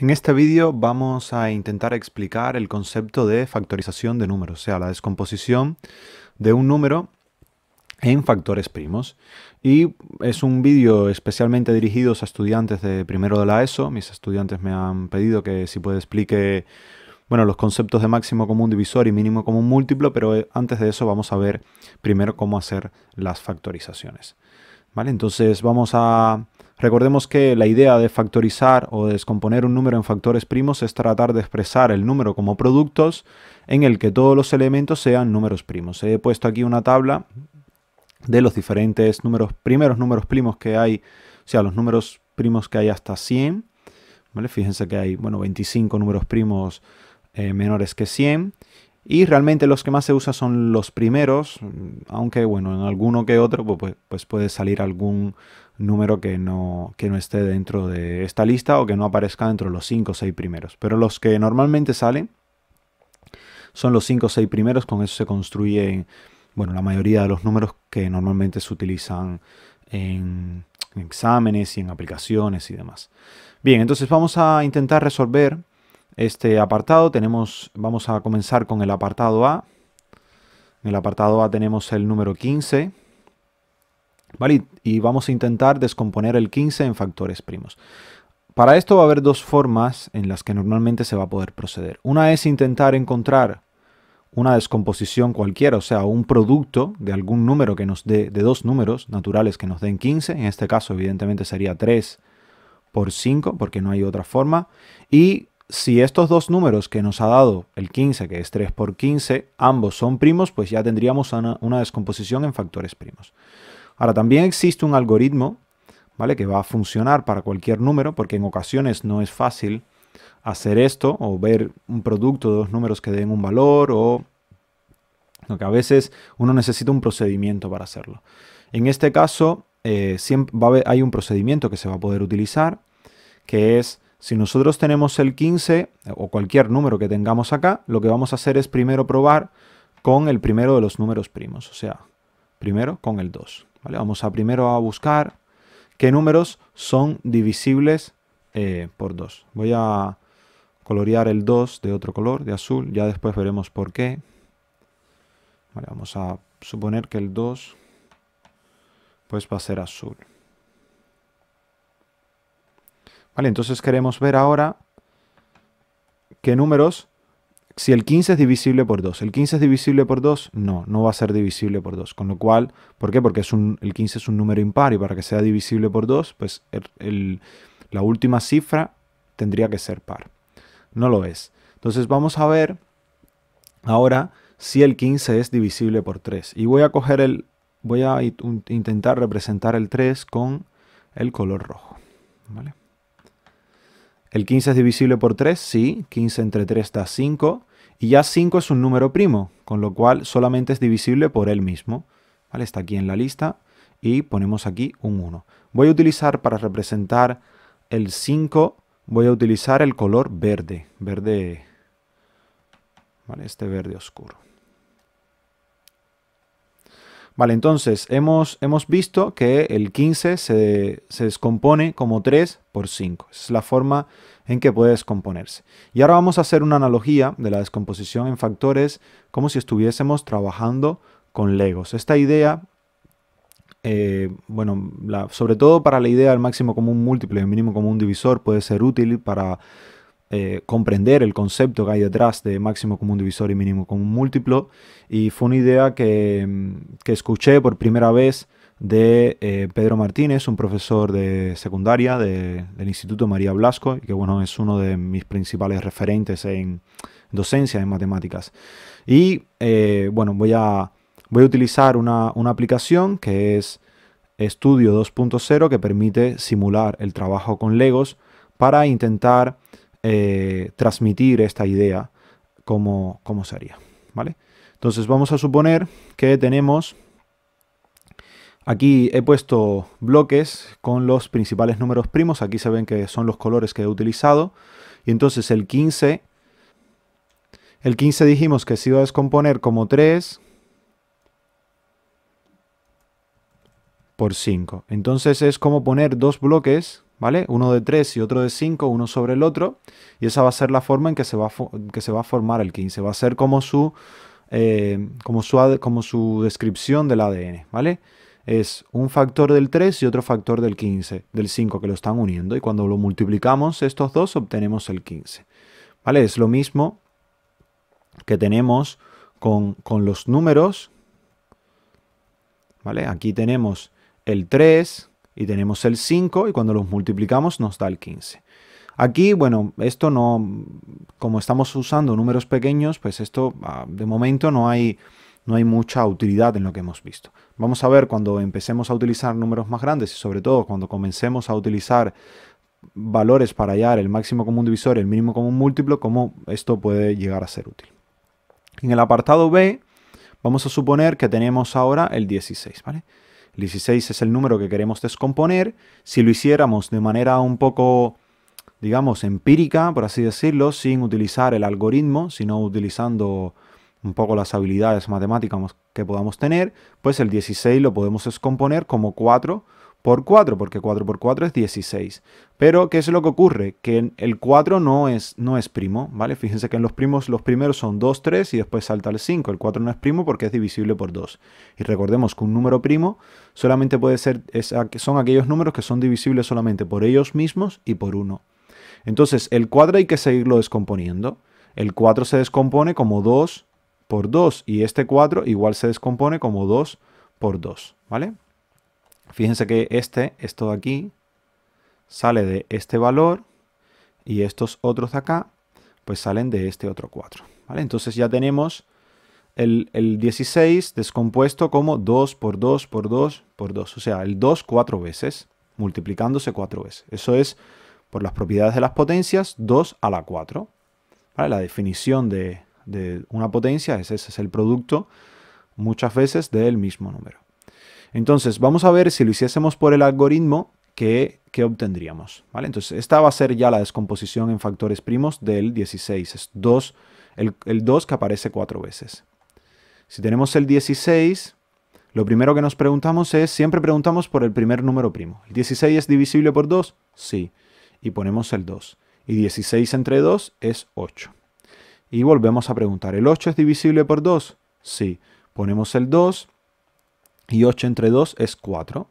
En este vídeo vamos a intentar explicar el concepto de factorización de números, o sea, la descomposición de un número en factores primos. Y es un vídeo especialmente dirigido a estudiantes de primero de la ESO. Mis estudiantes me han pedido que si puede explique bueno, los conceptos de máximo común divisor y mínimo común múltiplo, pero eh, antes de eso vamos a ver primero cómo hacer las factorizaciones. ¿Vale? Entonces vamos a Recordemos que la idea de factorizar o descomponer un número en factores primos es tratar de expresar el número como productos en el que todos los elementos sean números primos. He puesto aquí una tabla de los diferentes números, primeros números primos que hay, o sea, los números primos que hay hasta 100. Fíjense que hay, bueno, 25 números primos eh, menores que 100. Y realmente los que más se usan son los primeros, aunque bueno, en alguno que otro pues, pues, pues puede salir algún, número que no, no esté dentro de esta lista o que no aparezca dentro de los 5 o 6 primeros. Pero los que normalmente salen son los 5 o 6 primeros, con eso se construyen bueno, la mayoría de los números que normalmente se utilizan en, exámenes y en aplicaciones y demás. Bien, entonces vamos a intentar resolver este apartado. Tenemos, vamos a comenzar con el apartado A. En el apartado A tenemos el número 15, y, vamos a intentar descomponer el 15 en factores primos. Para esto va a haber dos formas en las que normalmente se va a poder proceder. Una es intentar encontrar una descomposición cualquiera, o sea, un producto de algún número que nos dé, de dos números naturales que nos den 15, en este caso evidentemente sería 3 por 5, porque no hay otra forma, y si estos dos números que nos ha dado el 15, que es 3 por 15, ambos son primos, pues ya tendríamos una descomposición en factores primos. Ahora, también existe un algoritmo ¿vale? que va a funcionar para cualquier número, porque en ocasiones no es fácil hacer esto o ver un producto de dos números que den un valor o lo que a veces uno necesita un procedimiento para hacerlo. En este caso, eh, hay un procedimiento que se va a poder utilizar, que es si nosotros tenemos el 15 eh, o cualquier número que tengamos acá, lo que vamos a hacer es primero probar con el primero de los números primos, o sea, primero con el 2. Vamos a primero a buscar qué números son divisibles eh, por 2. Voy a colorear el 2 de otro color, de azul, ya después veremos por qué. vamos a suponer que el 2 pues va a ser azul. Vale, entonces queremos ver ahora qué números si el 15 es divisible por 2, ¿el 15 es divisible por 2? No, no va a ser divisible por 2. Con lo cual, ¿por qué? Porque es el 15 es un número impar y para que sea divisible por 2, pues er, la última cifra tendría que ser par. No lo es. Entonces vamos a ver ahora si el 15 es divisible por 3. Y voy a coger el, voy a intentar representar el 3 con el color rojo. ¿Vale? El 15 es divisible por 3, sí, 15 entre 3 da 5, y ya 5 es un número primo, con lo cual solamente es divisible por él mismo. Está aquí en la lista y ponemos aquí un 1. Voy a utilizar para representar el 5, voy a utilizar el color verde, verde, este verde oscuro. Vale, entonces hemos, hemos visto que el 15 se, descompone como 3 por 5. Esa es la forma en que puede descomponerse. Y ahora vamos a hacer una analogía de la descomposición en factores como si estuviésemos trabajando con legos. Esta idea, eh, bueno, sobre todo para la idea del máximo común múltiple y el mínimo común divisor puede ser útil para eh, comprender el concepto que hay detrás de máximo común divisor y mínimo común múltiplo. Y fue una idea que, mm, escuché por primera vez de eh, Pedro Martínez, un profesor de secundaria del Instituto María Blasco, y que bueno, es uno de mis principales referentes en docencia en matemáticas. Y eh, bueno, voy a, voy a utilizar una, una aplicación que es Estudio 2.0 que permite simular el trabajo con Legos para intentar eh, transmitir esta idea como, como sería. ¿vale? Entonces vamos a suponer que tenemos... Aquí he puesto bloques con los principales números primos. Aquí se ven que son los colores que he utilizado. Y entonces el 15... El 15 dijimos que se iba a descomponer como 3 por 5. Entonces es como poner dos bloques ¿vale? Uno de 3 y otro de 5, uno sobre el otro, y esa va a ser la forma en que se va a, que se va a formar el 15, va a ser como su, eh, como, como su descripción del ADN, ¿vale? Es un factor del 3 y otro factor del 15, del 5, que lo están uniendo, y cuando lo multiplicamos estos dos obtenemos el 15, ¿vale? Es lo mismo que tenemos con, los números, ¿vale? Aquí tenemos el 3, y tenemos el 5 y cuando los multiplicamos nos da el 15. Aquí, bueno, esto no, como estamos usando números pequeños, pues esto ah, de momento no hay, no hay mucha utilidad en lo que hemos visto. Vamos a ver cuando empecemos a utilizar números más grandes y sobre todo cuando comencemos a utilizar valores para hallar el máximo común divisor y el mínimo común múltiplo, cómo esto puede llegar a ser útil. En el apartado B, vamos a suponer que tenemos ahora el 16, ¿vale? El 16 es el número que queremos descomponer. Si lo hiciéramos de manera un poco, digamos, empírica, por así decirlo, sin utilizar el algoritmo, sino utilizando un poco las habilidades matemáticas que podamos tener, pues el 16 lo podemos descomponer como 4 por 4, porque 4 por 4 es 16. Pero, ¿qué es lo que ocurre? Que el 4 no es, no es primo, ¿vale? Fíjense que en los primos los primeros son 2, 3 y después salta el 5. El 4 no es primo porque es divisible por 2. Y recordemos que un número primo solamente puede ser, son aquellos números que son divisibles solamente por ellos mismos y por 1. Entonces, el 4 hay que seguirlo descomponiendo. El 4 se descompone como 2 por 2 y este 4 igual se descompone como 2 por 2, ¿vale? Fíjense que este, esto de aquí, sale de este valor y estos otros de acá, pues salen de este otro 4. ¿vale? Entonces ya tenemos el, 16 descompuesto como 2 por 2 por 2 por 2. O sea, el 2 cuatro veces, multiplicándose cuatro veces. Eso es, por las propiedades de las potencias, 2 a la 4. ¿vale? La definición de, de una potencia es ese, es el producto muchas veces del mismo número. Entonces, vamos a ver si lo hiciésemos por el algoritmo, ¿qué, obtendríamos? ¿Vale? Entonces, esta va a ser ya la descomposición en factores primos del 16. Es 2, el, el 2 que aparece cuatro veces. Si tenemos el 16, lo primero que nos preguntamos es, siempre preguntamos por el primer número primo. ¿El 16 es divisible por 2? Sí. Y ponemos el 2. Y 16 entre 2 es 8. Y volvemos a preguntar, ¿el 8 es divisible por 2? Sí. Ponemos el 2 y 8 entre 2 es 4.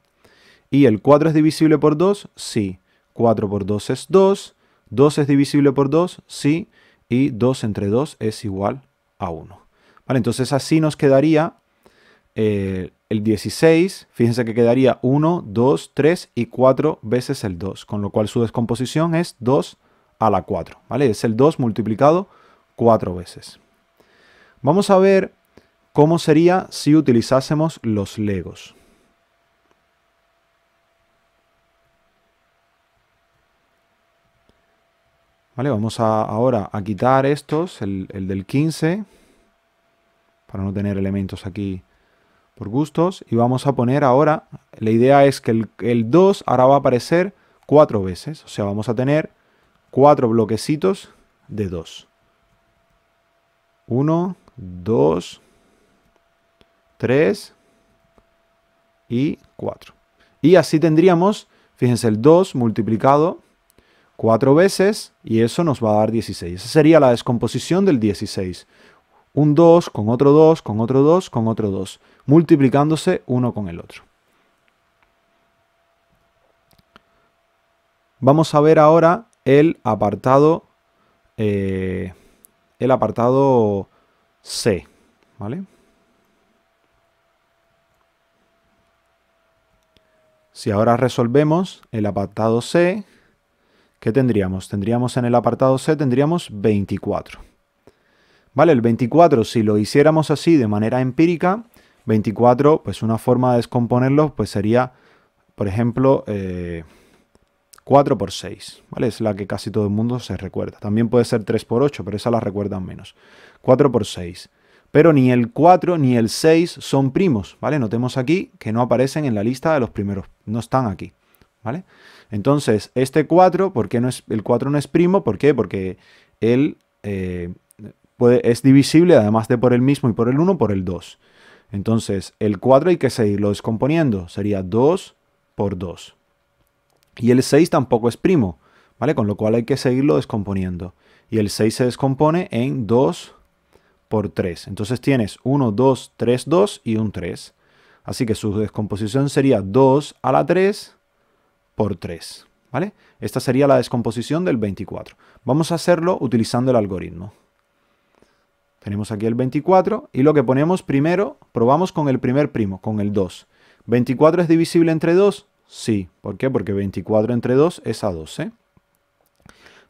¿Y el 4 es divisible por 2? Sí. 4 por 2 es 2. 2 es divisible por 2, sí. Y 2 entre 2 es igual a 1. Vale, entonces así nos quedaría eh, el 16. Fíjense que quedaría 1, 2, 3 y 4 veces el 2. Con lo cual su descomposición es 2 a la 4. ¿vale? Es el 2 multiplicado 4 veces. Vamos a ver ¿Cómo sería si utilizásemos los legos? Vale, vamos a, ahora a quitar estos, el, del 15, para no tener elementos aquí por gustos. Y vamos a poner ahora, la idea es que el, el 2 ahora va a aparecer cuatro veces. O sea, vamos a tener cuatro bloquecitos de 2. 1, 2, 3 y 4. Y así tendríamos, fíjense, el 2 multiplicado 4 veces y eso nos va a dar 16. Esa sería la descomposición del 16. Un 2 con otro 2, con otro 2, con otro 2, multiplicándose uno con el otro. Vamos a ver ahora el apartado, eh, el apartado C, ¿vale? Si ahora resolvemos el apartado C, ¿qué tendríamos? Tendríamos en el apartado C, tendríamos 24. ¿Vale? El 24, si lo hiciéramos así de manera empírica, 24, pues una forma de descomponerlo, pues sería, por ejemplo, 4 eh, por 6, ¿vale? Es la que casi todo el mundo se recuerda. También puede ser 3 por 8, pero esa la recuerdan menos. 4 por 6. Pero ni el 4 ni el 6 son primos, ¿vale? Notemos aquí que no aparecen en la lista de los primeros, no están aquí, ¿vale? Entonces, este 4, ¿por qué no es, el 4 no es primo? ¿Por qué? Porque él eh, puede, es divisible, además de por el mismo y por el 1, por el 2. Entonces, el 4 hay que seguirlo descomponiendo, sería 2 por 2. Y el 6 tampoco es primo, ¿vale? Con lo cual hay que seguirlo descomponiendo. Y el 6 se descompone en 2 por 3. Entonces tienes 1, 2, 3, 2 y un 3. Así que su descomposición sería 2 a la 3 por 3. ¿Vale? Esta sería la descomposición del 24. Vamos a hacerlo utilizando el algoritmo. Tenemos aquí el 24 y lo que ponemos primero, probamos con el primer primo, con el 2. ¿24 es divisible entre 2? Sí. ¿Por qué? Porque 24 entre 2 es a 12.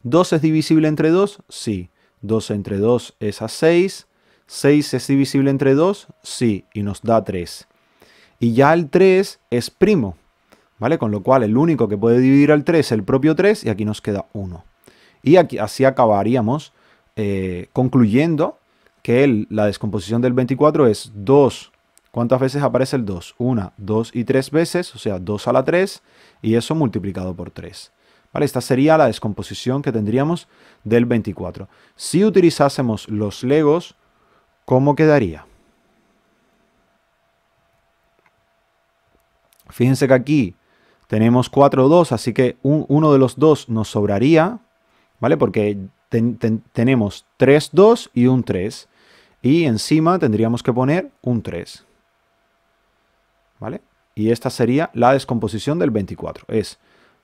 ¿2 es divisible entre 2? Sí. 2 entre 2 es a 6. ¿6 es divisible entre 2? Sí, y nos da 3. Y ya el 3 es primo, ¿vale? Con lo cual el único que puede dividir al 3 es el propio 3 y aquí nos queda 1. Y aquí, así acabaríamos eh, concluyendo que la descomposición del 24 es 2. ¿Cuántas veces aparece el 2? 1, 2 y 3 veces, o sea, 2 a la 3 y eso multiplicado por 3. ¿Vale? Esta sería la descomposición que tendríamos del 24. Si utilizásemos los legos, ¿Cómo quedaría? Fíjense que aquí tenemos 4 2, así que uno de los dos nos sobraría, ¿vale? Porque tenemos 3 2 y un 3. Y encima tendríamos que poner un 3. ¿Vale? Y esta sería la descomposición del 24. Es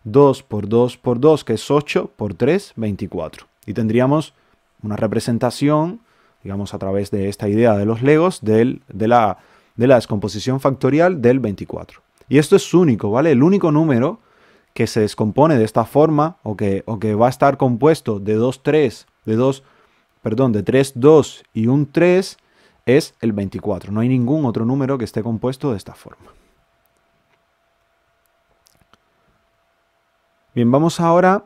2 por 2 por 2, que es 8, por 3, 24. Y tendríamos una representación digamos, a través de esta idea de los legos de, la, descomposición factorial del 24. Y esto es único, ¿vale? El único número que se descompone de esta forma o que, o que va a estar compuesto de 2, 3, de 2, perdón, de 3, 2 y un 3 es el 24. No hay ningún otro número que esté compuesto de esta forma. Bien, vamos ahora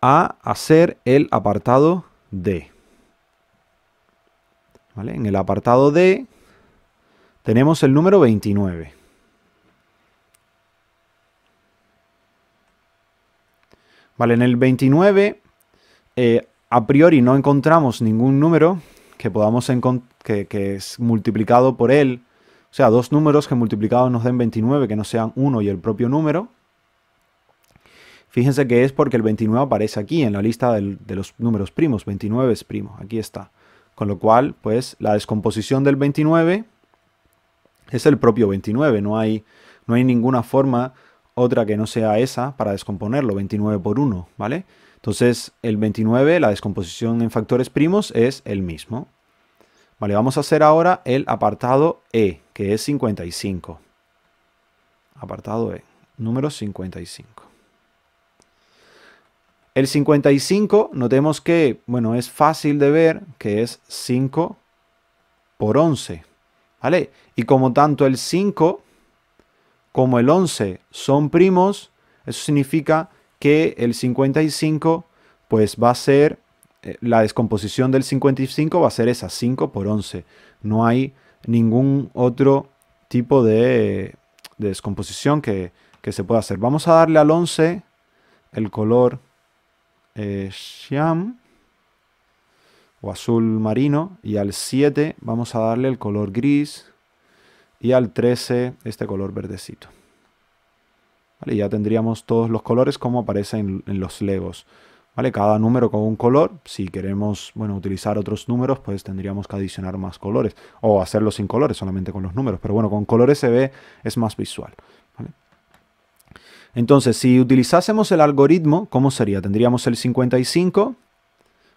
a hacer el apartado D. En el apartado D tenemos el número 29. Vale, en el 29 eh, a priori no encontramos ningún número que podamos que, que es multiplicado por él. O sea, dos números que multiplicados nos den 29, que no sean 1 y el propio número. Fíjense que es porque el 29 aparece aquí en la lista de los números primos. 29 es primo, aquí está. Con lo cual, pues la descomposición del 29 es el propio 29, no hay, no hay ninguna forma otra que no sea esa para descomponerlo, 29 por 1, ¿vale? Entonces el 29, la descomposición en factores primos es el mismo. Vale, vamos a hacer ahora el apartado E, que es 55. Apartado E, número 55. El 55, notemos que, bueno, es fácil de ver que es 5 por 11, ¿vale? Y como tanto el 5 como el 11 son primos, eso significa que el 55 pues va a ser, eh, la descomposición del 55 va a ser esa, 5 por 11. No hay ningún otro tipo de, descomposición que se pueda hacer. Vamos a darle al 11 el color eh, o azul marino y al 7 vamos a darle el color gris y al 13 este color verdecito. y Ya tendríamos todos los colores como aparecen en, los legos. ¿Vale? Cada número con un color. Si queremos bueno, utilizar otros números, pues tendríamos que adicionar más colores. O hacerlo sin colores, solamente con los números. Pero bueno, con colores se ve, es más visual. Entonces, si utilizásemos el algoritmo, ¿cómo sería? Tendríamos el 55,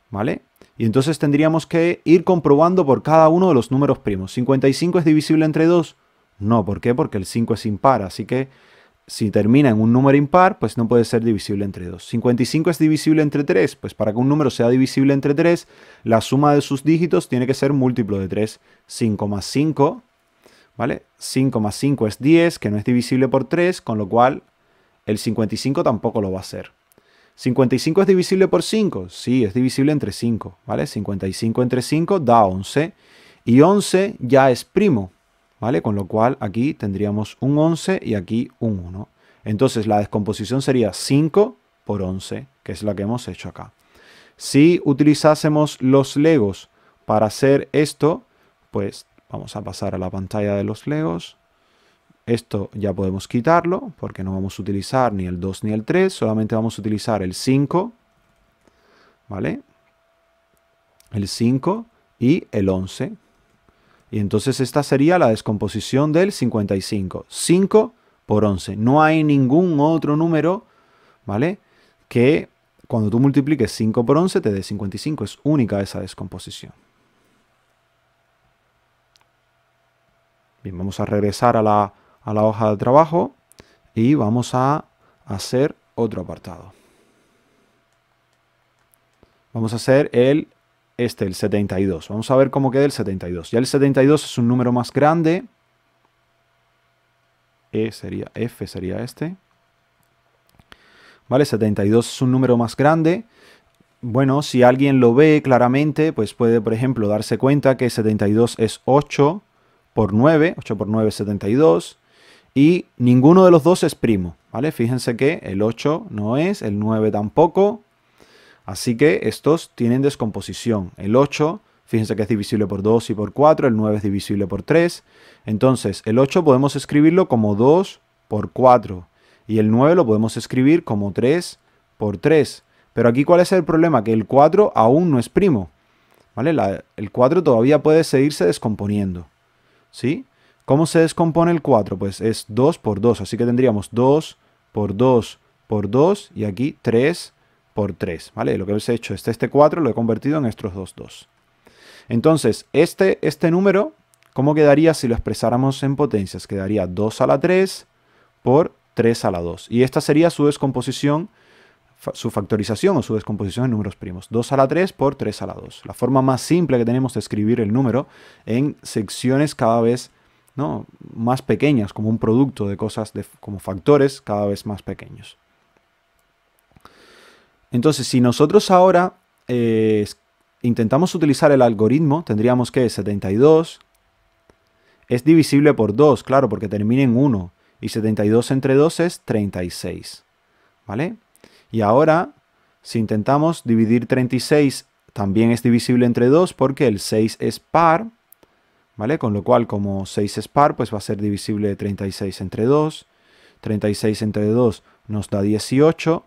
¿vale? Y entonces tendríamos que ir comprobando por cada uno de los números primos. ¿55 es divisible entre 2? No, ¿por qué? Porque el 5 es impar, así que si termina en un número impar, pues no puede ser divisible entre 2. 55 es divisible entre 3, pues para que un número sea divisible entre 3, la suma de sus dígitos tiene que ser múltiplo de 3. 5 más 5, ¿vale? 5 más 5 es 10, que no es divisible por 3, con lo cual el 55 tampoco lo va a ser. 55 es divisible por 5. Sí, es divisible entre 5, ¿vale? 55 entre 5 da 11. Y 11 ya es primo, ¿vale? Con lo cual aquí tendríamos un 11 y aquí un 1. Entonces la descomposición sería 5 por 11, que es la que hemos hecho acá. Si utilizásemos los legos para hacer esto, pues vamos a pasar a la pantalla de los legos. Esto ya podemos quitarlo porque no vamos a utilizar ni el 2 ni el 3, solamente vamos a utilizar el 5, ¿vale? El 5 y el 11. Y entonces esta sería la descomposición del 55. 5 por 11. No hay ningún otro número, ¿vale? Que cuando tú multipliques 5 por 11 te dé 55. Es única esa descomposición. Bien, vamos a regresar a la a la hoja de trabajo y vamos a hacer otro apartado. Vamos a hacer el, este, el 72. Vamos a ver cómo queda el 72. Ya el 72 es un número más grande. E sería F, sería este. ¿Vale? 72 es un número más grande. Bueno, si alguien lo ve claramente, pues puede, por ejemplo, darse cuenta que 72 es 8 por 9. 8 por 9 es 72 y ninguno de los dos es primo, ¿vale? Fíjense que el 8 no es, el 9 tampoco, así que estos tienen descomposición. El 8, fíjense que es divisible por 2 y por 4, el 9 es divisible por 3, entonces el 8 podemos escribirlo como 2 por 4 y el 9 lo podemos escribir como 3 por 3. Pero aquí cuál es el problema, que el 4 aún no es primo, ¿vale? el 4 todavía puede seguirse descomponiendo, ¿sí? sí ¿Cómo se descompone el 4? Pues es 2 por 2, así que tendríamos 2 por 2 por 2 y aquí 3 por 3, ¿vale? Lo que habéis hecho es este 4 este lo he convertido en estos 2, 2. Entonces, este, este número, ¿cómo quedaría si lo expresáramos en potencias? Quedaría 2 a la 3 por 3 a la 2. Y esta sería su descomposición, su factorización o su descomposición en números primos. 2 a la 3 por 3 a la 2. La forma más simple que tenemos de escribir el número en secciones cada vez más más pequeñas, como un producto de cosas, como factores cada vez más pequeños. Entonces, si nosotros ahora eh, intentamos utilizar el algoritmo, tendríamos que 72 es divisible por 2, claro, porque termina en 1. Y 72 entre 2 es 36. ¿Vale? Y ahora, si intentamos dividir 36, también es divisible entre 2 porque el 6 es par con lo cual, como 6 es par, pues va a ser divisible de 36 entre 2. 36 entre 2 nos da 18.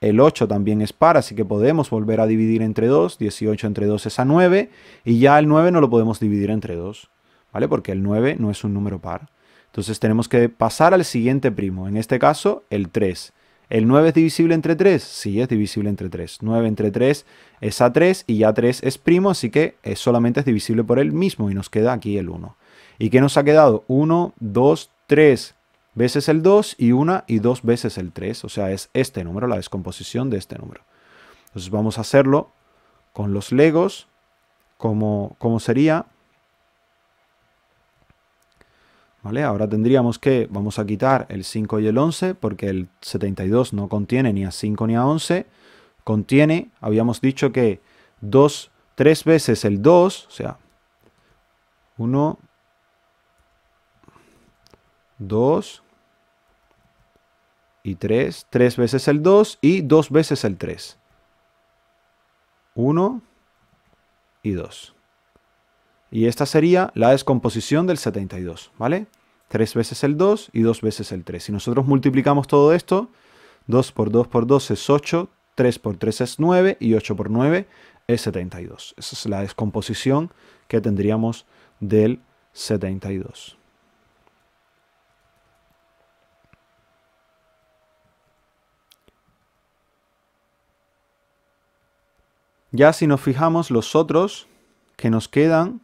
El 8 también es par, así que podemos volver a dividir entre 2. 18 entre 2 es a 9. Y ya el 9 no lo podemos dividir entre 2, ¿vale? Porque el 9 no es un número par. Entonces tenemos que pasar al siguiente primo, en este caso el 3. ¿El 9 es divisible entre 3? Sí, es divisible entre 3. 9 entre 3 es A3 y A3 es primo, así que eh, solamente es divisible por él mismo y nos queda aquí el 1. ¿Y qué nos ha quedado? 1, 2, 3 veces el 2 y 1 y 2 veces el 3. O sea, es este número, la descomposición de este número. Entonces vamos a hacerlo con los legos. Como, como sería Ahora tendríamos que, vamos a quitar el 5 y el 11 porque el 72 no contiene ni a 5 ni a 11. Contiene, habíamos dicho que 3 veces el 2, o sea, 1, 2 y 3. 3 veces el 2 y 2 veces el 3. 1 y 2. Y esta sería la descomposición del 72, ¿vale? 3 veces el 2 y 2 veces el 3. Si nosotros multiplicamos todo esto, 2 por 2 por 2 es 8, 3 por 3 es 9 y 8 por 9 es 72. Esa es la descomposición que tendríamos del 72. Ya si nos fijamos los otros que nos quedan,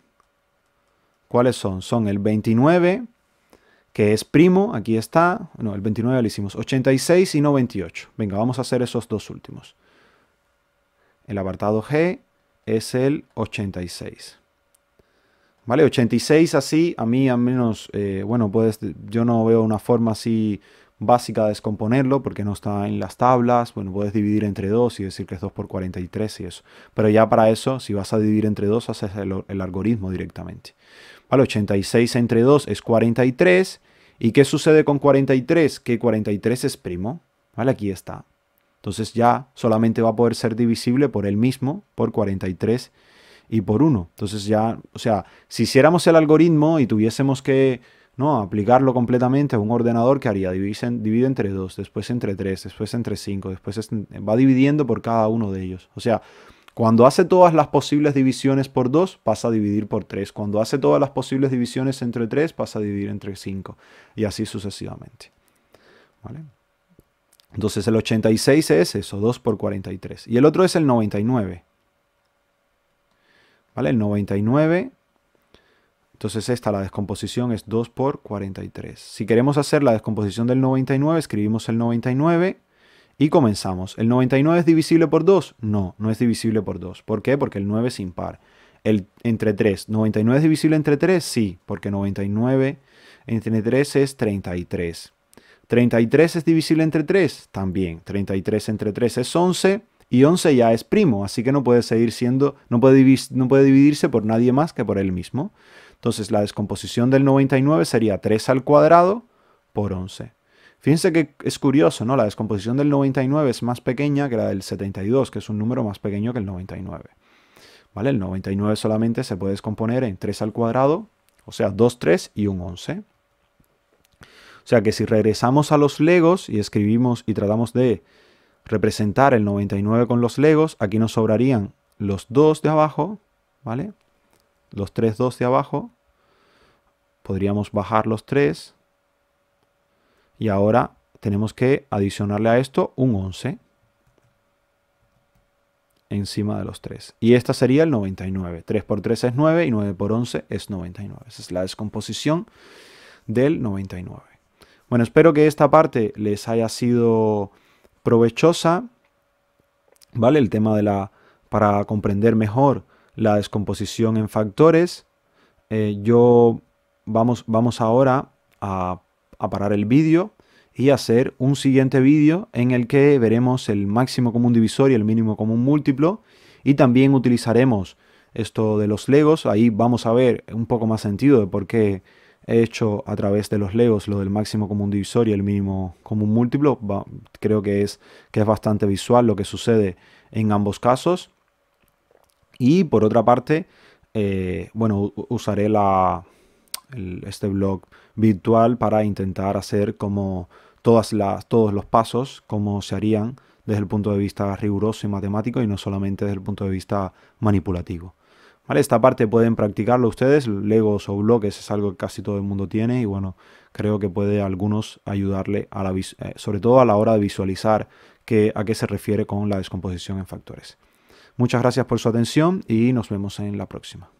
¿Cuáles son? Son el 29, que es primo, aquí está. No, el 29 lo hicimos. 86 y 98. Venga, vamos a hacer esos dos últimos. El apartado G es el 86. ¿Vale? 86 así, a mí al menos, eh, bueno, pues yo no veo una forma así básica de descomponerlo porque no está en las tablas. Bueno, puedes dividir entre 2 y decir que es 2 por 43 y eso. Pero ya para eso, si vas a dividir entre 2, haces el, algoritmo directamente. Vale, 86 entre 2 es 43. ¿Y qué sucede con 43? Que 43 es primo. Vale, aquí está. Entonces ya solamente va a poder ser divisible por él mismo, por 43 y por 1. Entonces ya, o sea, si hiciéramos el algoritmo y tuviésemos que ¿no? Aplicarlo completamente a un ordenador que haría, divide, divide entre 2, después entre 3, después entre 5, después va dividiendo por cada uno de ellos. O sea, cuando hace todas las posibles divisiones por 2, pasa a dividir por 3. Cuando hace todas las posibles divisiones entre 3, pasa a dividir entre 5. Y así sucesivamente. ¿Vale? Entonces el 86 es eso, 2 por 43. Y el otro es el 99. ¿Vale? El 99 entonces esta, la descomposición es 2 por 43. Si queremos hacer la descomposición del 99, escribimos el 99 y comenzamos. ¿El 99 es divisible por 2? No, no es divisible por 2. ¿Por qué? Porque el 9 es impar. El, entre 3. ¿99 es divisible entre 3? Sí, porque 99 entre 3 es 33. ¿33 es divisible entre 3? También. 33 entre 3 es 11 y 11 ya es primo, así que no puede seguir siendo, no puede, no puede dividirse por nadie más que por él mismo. Entonces la descomposición del 99 sería 3 al cuadrado por 11. Fíjense que es curioso, ¿no? La descomposición del 99 es más pequeña que la del 72, que es un número más pequeño que el 99. ¿Vale? El 99 solamente se puede descomponer en 3 al cuadrado, o sea, 2, 3 y un 11. O sea que si regresamos a los legos y escribimos y tratamos de representar el 99 con los legos, aquí nos sobrarían los 2 de abajo, ¿vale? los 3 2 de abajo, podríamos bajar los 3 y ahora tenemos que adicionarle a esto un 11 encima de los 3. Y esta sería el 99. 3 por 3 es 9 y 9 por 11 es 99. Esa es la descomposición del 99. Bueno, espero que esta parte les haya sido provechosa, ¿vale? El tema de la para comprender mejor la descomposición en factores. Eh, yo vamos, vamos ahora a, parar el vídeo y hacer un siguiente vídeo en el que veremos el máximo común divisor y el mínimo común múltiplo y también utilizaremos esto de los legos, ahí vamos a ver un poco más sentido de por qué he hecho a través de los legos lo del máximo común divisor y el mínimo común múltiplo, creo que es, que es bastante visual lo que sucede en ambos casos y por otra parte, eh, bueno, usaré este blog virtual para intentar hacer como todas todos los pasos, como se harían desde el punto de vista riguroso y matemático y no solamente desde el punto de vista manipulativo. Esta parte pueden practicarlo ustedes, legos o bloques es algo que casi todo el mundo tiene y bueno, creo que puede a algunos ayudarle a eh, sobre todo a la hora de visualizar a qué se refiere con la descomposición en factores. Muchas gracias por su atención y nos vemos en la próxima.